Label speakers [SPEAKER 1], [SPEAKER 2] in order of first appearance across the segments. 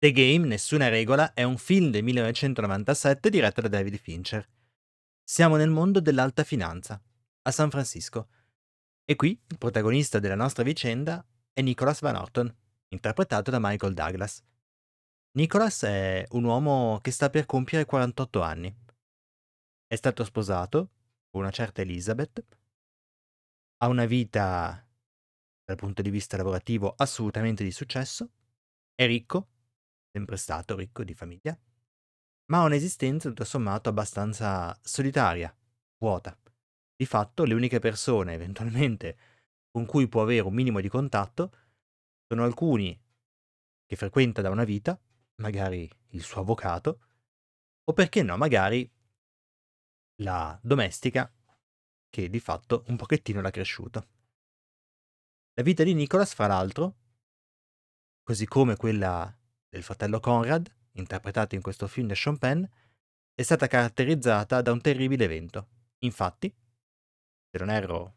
[SPEAKER 1] The Game, Nessuna regola, è un film del 1997 diretto da David Fincher. Siamo nel mondo dell'alta finanza, a San Francisco. E qui il protagonista della nostra vicenda è Nicholas Van Orton, interpretato da Michael Douglas. Nicholas è un uomo che sta per compiere 48 anni. È stato sposato con una certa Elizabeth, ha una vita dal punto di vista lavorativo assolutamente di successo, è ricco sempre stato ricco di famiglia, ma ha un'esistenza tutto sommato abbastanza solitaria, vuota. Di fatto le uniche persone eventualmente con cui può avere un minimo di contatto sono alcuni che frequenta da una vita, magari il suo avvocato, o perché no, magari la domestica che di fatto un pochettino l'ha cresciuto. La vita di Nicholas, fra l'altro, così come quella del fratello Conrad, interpretato in questo film da Sean Penn, è stata caratterizzata da un terribile evento. Infatti, se non erro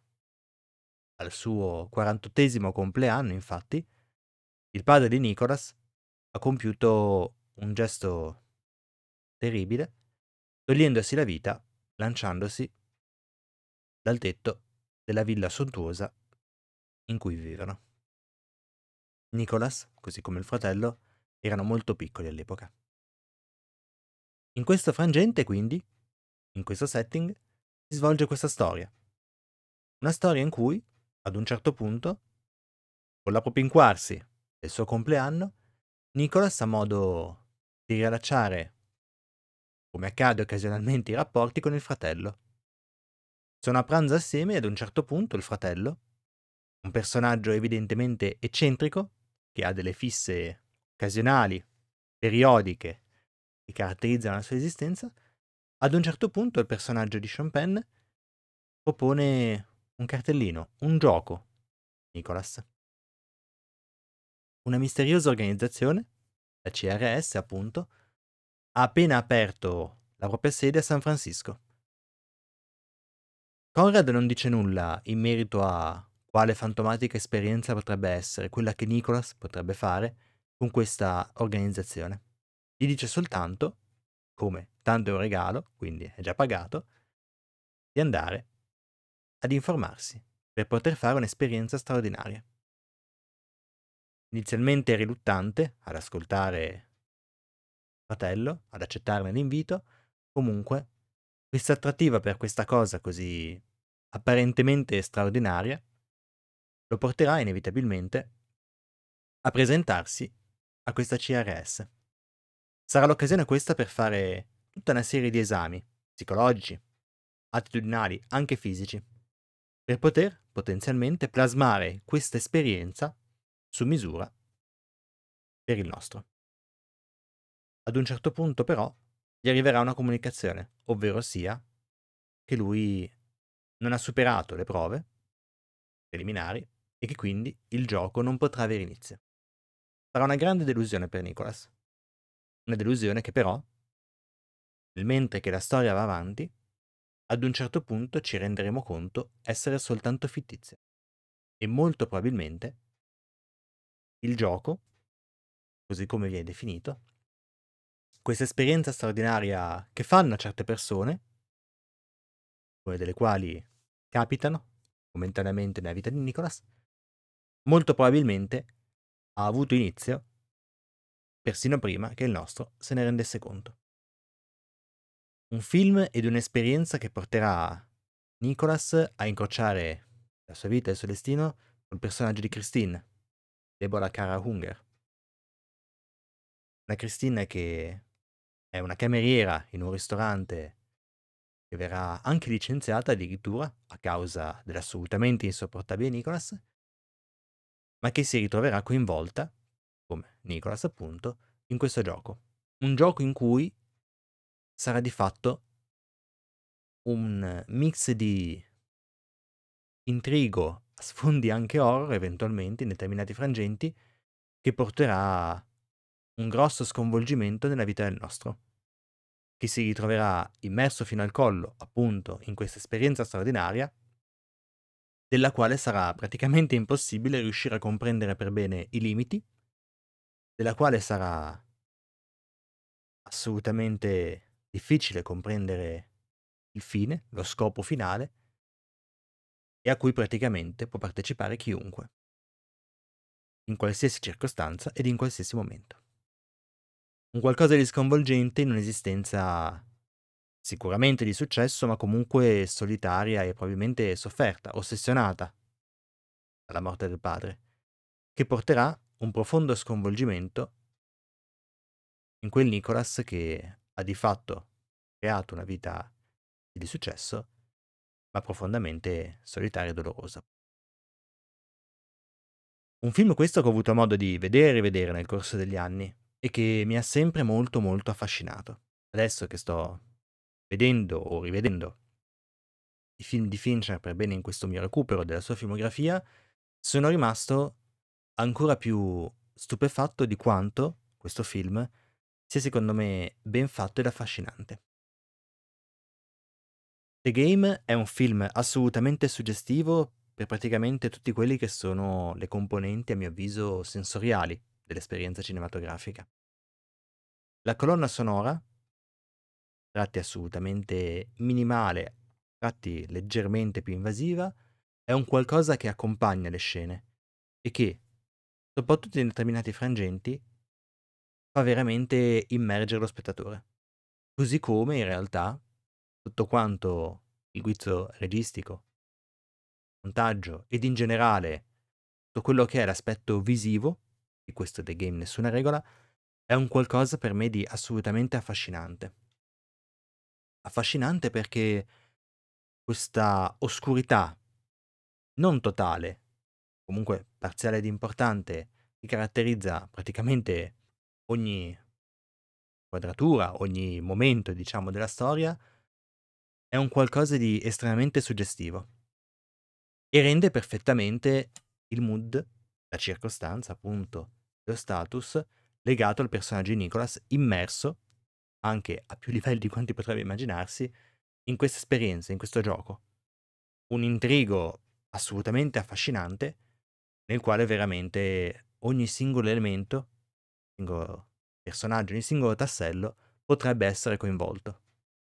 [SPEAKER 1] al suo 48 compleanno, infatti, il padre di Nicholas ha compiuto un gesto terribile, togliendosi la vita lanciandosi dal tetto della villa sontuosa in cui vivevano. Nicholas, così come il fratello, erano molto piccoli all'epoca. In questo frangente, quindi, in questo setting, si svolge questa storia. Una storia in cui, ad un certo punto, con la propinquarsi del suo compleanno, Nicholas ha modo di riallacciare, come accade occasionalmente, i rapporti con il fratello. Sono a pranzo assieme e ad un certo punto il fratello, un personaggio evidentemente eccentrico, che ha delle fisse occasionali, periodiche, che caratterizzano la sua esistenza, ad un certo punto il personaggio di Sean Penn propone un cartellino, un gioco, Nicholas. Una misteriosa organizzazione, la CRS appunto, ha appena aperto la propria sede a San Francisco. Conrad non dice nulla in merito a quale fantomatica esperienza potrebbe essere, quella che Nicholas potrebbe fare, con questa organizzazione. Gli dice soltanto, come tanto è un regalo, quindi è già pagato, di andare ad informarsi per poter fare un'esperienza straordinaria. Inizialmente riluttante ad ascoltare fratello, ad accettarne l'invito, comunque questa attrattiva per questa cosa così apparentemente straordinaria lo porterà inevitabilmente a presentarsi a questa CRS. Sarà l'occasione questa per fare tutta una serie di esami, psicologici, attitudinali, anche fisici, per poter potenzialmente plasmare questa esperienza su misura per il nostro. Ad un certo punto però gli arriverà una comunicazione, ovvero sia che lui non ha superato le prove preliminari e che quindi il gioco non potrà avere inizio. Sarà una grande delusione per Nicholas. Una delusione che però, mentre che la storia va avanti, ad un certo punto ci renderemo conto essere soltanto fittizia. E molto probabilmente il gioco, così come viene definito, questa esperienza straordinaria che fanno certe persone, alcune delle quali capitano momentaneamente nella vita di Nicholas, molto probabilmente ha avuto inizio persino prima che il nostro se ne rendesse conto. Un film ed un'esperienza che porterà Nicholas a incrociare la sua vita e il suo destino col personaggio di Christine, Deborah Cara Hunger. Una Christine che è una cameriera in un ristorante che verrà anche licenziata addirittura a causa dell'assolutamente insopportabile Nicholas ma che si ritroverà coinvolta, come Nicolas appunto, in questo gioco. Un gioco in cui sarà di fatto un mix di intrigo a sfondi anche horror eventualmente in determinati frangenti che porterà un grosso sconvolgimento nella vita del nostro, che si ritroverà immerso fino al collo appunto in questa esperienza straordinaria della quale sarà praticamente impossibile riuscire a comprendere per bene i limiti, della quale sarà assolutamente difficile comprendere il fine, lo scopo finale, e a cui praticamente può partecipare chiunque, in qualsiasi circostanza ed in qualsiasi momento. Un qualcosa di sconvolgente in un'esistenza Sicuramente di successo, ma comunque solitaria e probabilmente sofferta, ossessionata dalla morte del padre, che porterà un profondo sconvolgimento in quel Nicholas che ha di fatto creato una vita di successo, ma profondamente solitaria e dolorosa. Un film questo che ho avuto modo di vedere e rivedere nel corso degli anni e che mi ha sempre molto molto affascinato. Adesso che sto vedendo o rivedendo i film di Fincher per bene in questo mio recupero della sua filmografia, sono rimasto ancora più stupefatto di quanto questo film sia secondo me ben fatto ed affascinante. The Game è un film assolutamente suggestivo per praticamente tutti quelli che sono le componenti, a mio avviso, sensoriali dell'esperienza cinematografica. La colonna sonora, tratti assolutamente minimale, tratti leggermente più invasiva, è un qualcosa che accompagna le scene e che, soprattutto in determinati frangenti, fa veramente immergere lo spettatore. Così come in realtà tutto quanto il guizzo registico, montaggio ed in generale tutto quello che è l'aspetto visivo di questo The Game Nessuna Regola è un qualcosa per me di assolutamente affascinante affascinante perché questa oscurità, non totale, comunque parziale ed importante, che caratterizza praticamente ogni quadratura, ogni momento, diciamo, della storia, è un qualcosa di estremamente suggestivo e rende perfettamente il mood, la circostanza, appunto, lo status legato al personaggio di Nicholas immerso anche a più livelli di quanti potrebbe immaginarsi, in questa esperienza, in questo gioco. Un intrigo assolutamente affascinante, nel quale veramente ogni singolo elemento, ogni singolo personaggio, ogni singolo tassello potrebbe essere coinvolto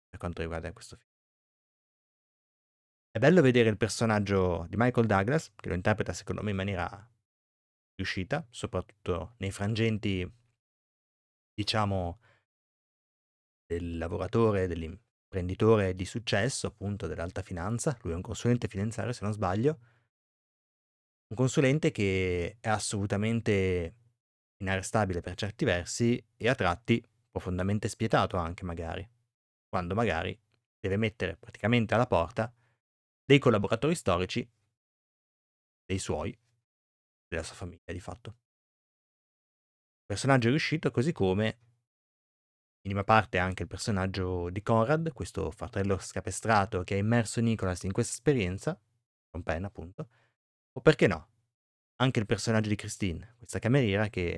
[SPEAKER 1] per quanto riguarda questo film. È bello vedere il personaggio di Michael Douglas, che lo interpreta secondo me in maniera riuscita, soprattutto nei frangenti, diciamo, del lavoratore, dell'imprenditore di successo, appunto dell'alta finanza, lui è un consulente finanziario se non sbaglio, un consulente che è assolutamente inarrestabile per certi versi e a tratti profondamente spietato anche magari, quando magari deve mettere praticamente alla porta dei collaboratori storici, dei suoi, della sua famiglia di fatto. Personaggio riuscito così come minima parte anche il personaggio di Conrad, questo fratello scapestrato che ha immerso Nicholas in questa esperienza, con Penn appunto, o perché no, anche il personaggio di Christine, questa cameriera che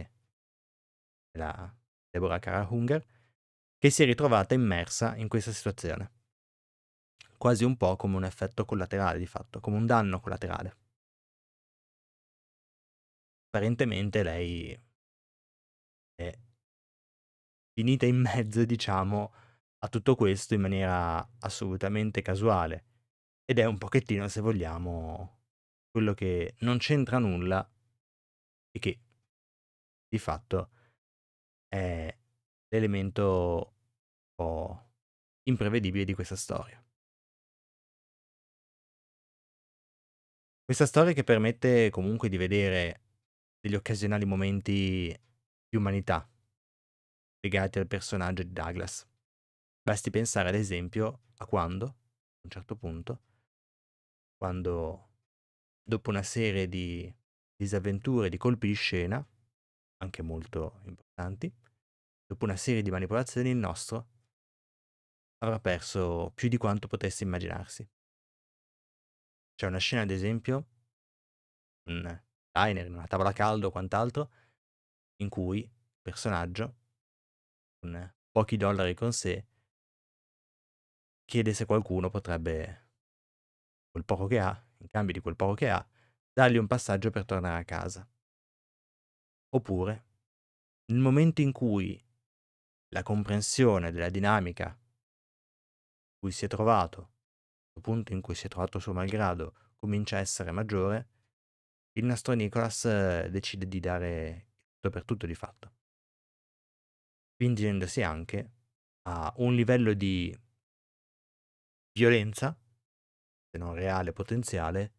[SPEAKER 1] è la Deborah Cara Hunger, che si è ritrovata immersa in questa situazione. Quasi un po' come un effetto collaterale di fatto, come un danno collaterale. Apparentemente lei è finita in mezzo, diciamo, a tutto questo in maniera assolutamente casuale. Ed è un pochettino, se vogliamo, quello che non c'entra nulla e che di fatto è l'elemento un po' imprevedibile di questa storia. Questa storia che permette comunque di vedere degli occasionali momenti di umanità legati al personaggio di Douglas. Basti pensare ad esempio a quando, a un certo punto, quando dopo una serie di disavventure, di colpi di scena, anche molto importanti, dopo una serie di manipolazioni il nostro avrà perso più di quanto potesse immaginarsi. C'è una scena, ad esempio, un diner, una tavola caldo o quant'altro, in cui il personaggio con ehm, pochi dollari con sé, chiede se qualcuno potrebbe, quel poco che ha, in cambio di quel poco che ha, dargli un passaggio per tornare a casa. Oppure, nel momento in cui la comprensione della dinamica in cui si è trovato, il punto in cui si è trovato suo malgrado, comincia a essere maggiore, il nastro Nicholas eh, decide di dare tutto per tutto di fatto spingendosi anche a un livello di violenza, se non reale potenziale,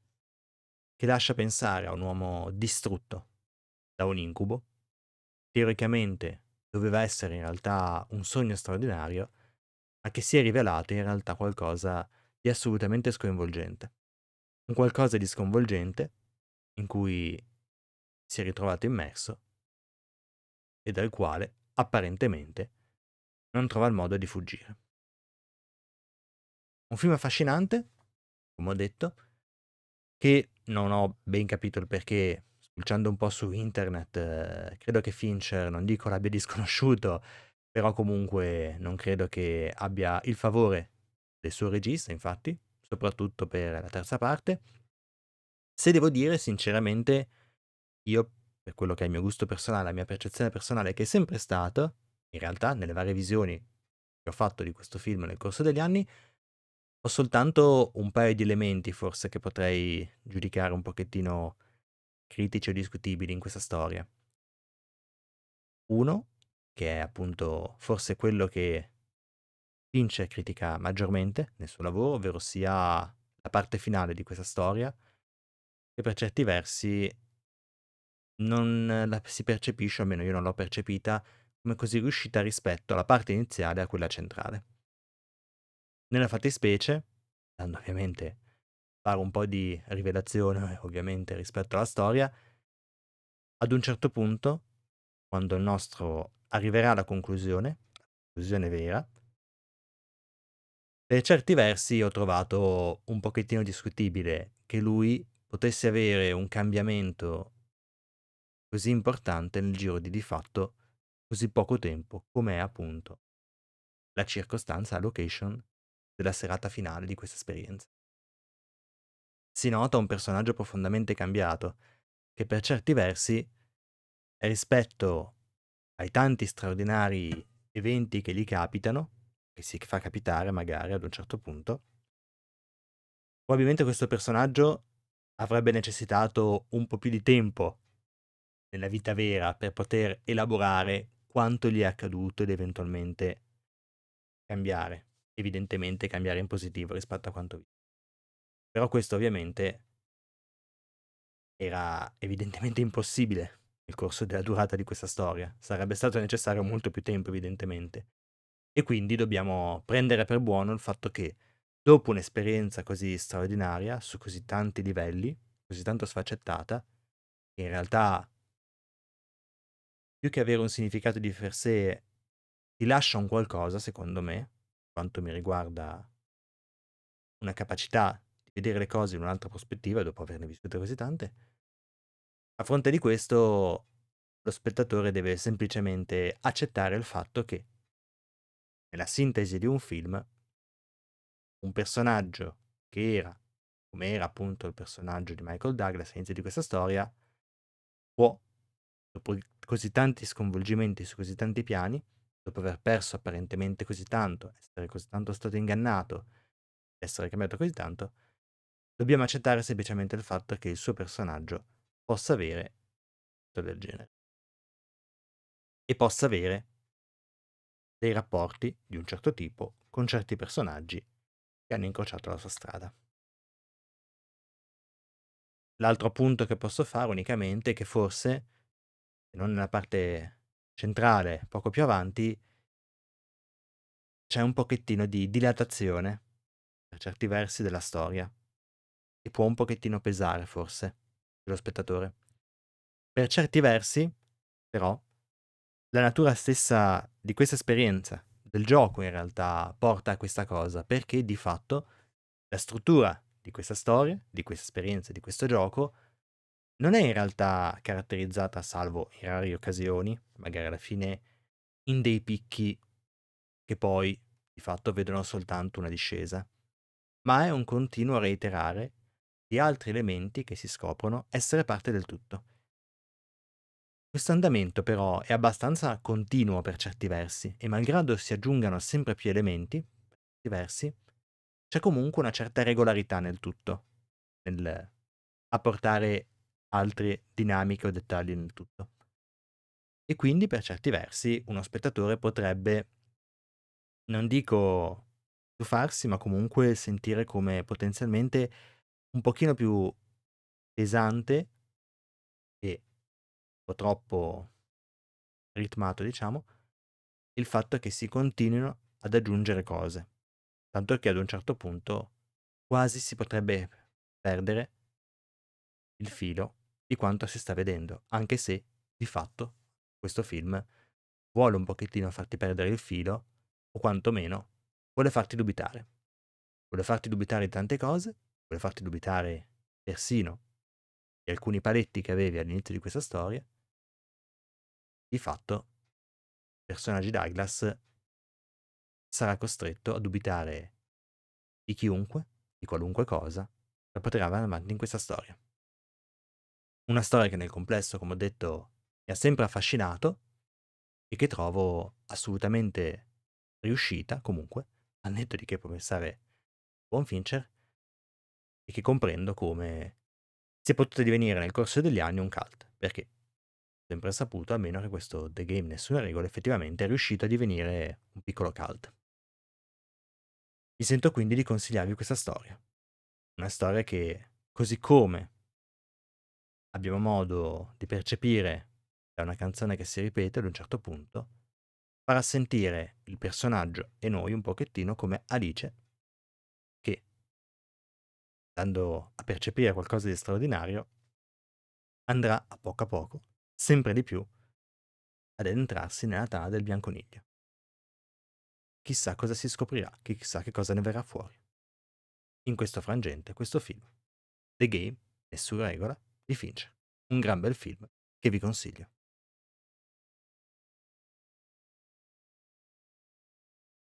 [SPEAKER 1] che lascia pensare a un uomo distrutto da un incubo, teoricamente doveva essere in realtà un sogno straordinario, ma che si è rivelato in realtà qualcosa di assolutamente sconvolgente. Un qualcosa di sconvolgente in cui si è ritrovato immerso e dal quale apparentemente, non trova il modo di fuggire. Un film affascinante, come ho detto, che non ho ben capito il perché, spulciando un po' su internet, eh, credo che Fincher, non dico l'abbia disconosciuto, però comunque non credo che abbia il favore del suo regista, infatti, soprattutto per la terza parte. Se devo dire, sinceramente, io per quello che è il mio gusto personale, la mia percezione personale, che è sempre stata, in realtà nelle varie visioni che ho fatto di questo film nel corso degli anni, ho soltanto un paio di elementi forse che potrei giudicare un pochettino critici o discutibili in questa storia. Uno, che è appunto forse quello che Fincher critica maggiormente nel suo lavoro, ovvero sia la parte finale di questa storia, che per certi versi non la si percepisce, almeno io non l'ho percepita, come così riuscita rispetto alla parte iniziale a quella centrale. Nella fattispecie, dando ovviamente fare un po' di rivelazione eh, ovviamente rispetto alla storia, ad un certo punto, quando il nostro arriverà alla conclusione, la conclusione vera, per certi versi ho trovato un pochettino discutibile che lui potesse avere un cambiamento così importante nel giro di di fatto così poco tempo come è appunto la circostanza la location della serata finale di questa esperienza. Si nota un personaggio profondamente cambiato, che per certi versi, rispetto ai tanti straordinari eventi che gli capitano, che si fa capitare magari ad un certo punto, probabilmente questo personaggio avrebbe necessitato un po' più di tempo nella vita vera per poter elaborare quanto gli è accaduto ed eventualmente cambiare, evidentemente cambiare in positivo rispetto a quanto vive. Però questo ovviamente era evidentemente impossibile nel corso della durata di questa storia, sarebbe stato necessario molto più tempo evidentemente. E quindi dobbiamo prendere per buono il fatto che dopo un'esperienza così straordinaria, su così tanti livelli, così tanto sfaccettata, in realtà più che avere un significato di per sé, ti lascia un qualcosa, secondo me, quanto mi riguarda una capacità di vedere le cose in un'altra prospettiva dopo averne vissute così tante. A fronte di questo, lo spettatore deve semplicemente accettare il fatto che nella sintesi di un film un personaggio che era, come era appunto il personaggio di Michael Douglas all'inizio di questa storia, può dopo così tanti sconvolgimenti su così tanti piani, dopo aver perso apparentemente così tanto, essere così tanto stato ingannato, essere cambiato così tanto, dobbiamo accettare semplicemente il fatto che il suo personaggio possa avere tutto del genere e possa avere dei rapporti di un certo tipo con certi personaggi che hanno incrociato la sua strada. L'altro punto che posso fare unicamente è che forse non nella parte centrale, poco più avanti, c'è un pochettino di dilatazione, per certi versi, della storia, che può un pochettino pesare forse per lo spettatore. Per certi versi, però, la natura stessa di questa esperienza, del gioco in realtà, porta a questa cosa, perché di fatto la struttura di questa storia, di questa esperienza, di questo gioco, non è in realtà caratterizzata, salvo in rare occasioni, magari alla fine, in dei picchi che poi di fatto vedono soltanto una discesa, ma è un continuo reiterare di altri elementi che si scoprono essere parte del tutto. Questo andamento però è abbastanza continuo per certi versi e malgrado si aggiungano sempre più elementi, per certi versi, c'è comunque una certa regolarità nel tutto, nel apportare altre dinamiche o dettagli nel tutto. E quindi per certi versi uno spettatore potrebbe, non dico stufarsi, ma comunque sentire come potenzialmente un pochino più pesante e un po' troppo ritmato, diciamo, il fatto che si continuino ad aggiungere cose. Tanto che ad un certo punto quasi si potrebbe perdere il filo di quanto si sta vedendo, anche se di fatto questo film vuole un pochettino farti perdere il filo, o quantomeno vuole farti dubitare. Vuole farti dubitare di tante cose, vuole farti dubitare persino di alcuni paletti che avevi all'inizio di questa storia. Di fatto, il personaggio Douglas sarà costretto a dubitare di chiunque, di qualunque cosa, per poter andare avanti in questa storia. Una storia che nel complesso, come ho detto, mi ha sempre affascinato e che trovo assolutamente riuscita, comunque, al netto di che può pensare buon Fincher, e che comprendo come sia potuto divenire nel corso degli anni un cult, perché ho sempre saputo, a meno che questo The Game Nessuna Regola effettivamente è riuscito a divenire un piccolo cult. Mi sento quindi di consigliarvi questa storia. Una storia che, così come abbiamo modo di percepire da una canzone che si ripete ad un certo punto, farà sentire il personaggio e noi un pochettino come Alice, che, dando a percepire qualcosa di straordinario, andrà a poco a poco, sempre di più, ad entrarsi nella tana del bianconiglio. Chissà cosa si scoprirà, chissà che cosa ne verrà fuori. In questo frangente, questo film, The Game, nessuna regola, di Fincher. Un gran bel film che vi consiglio.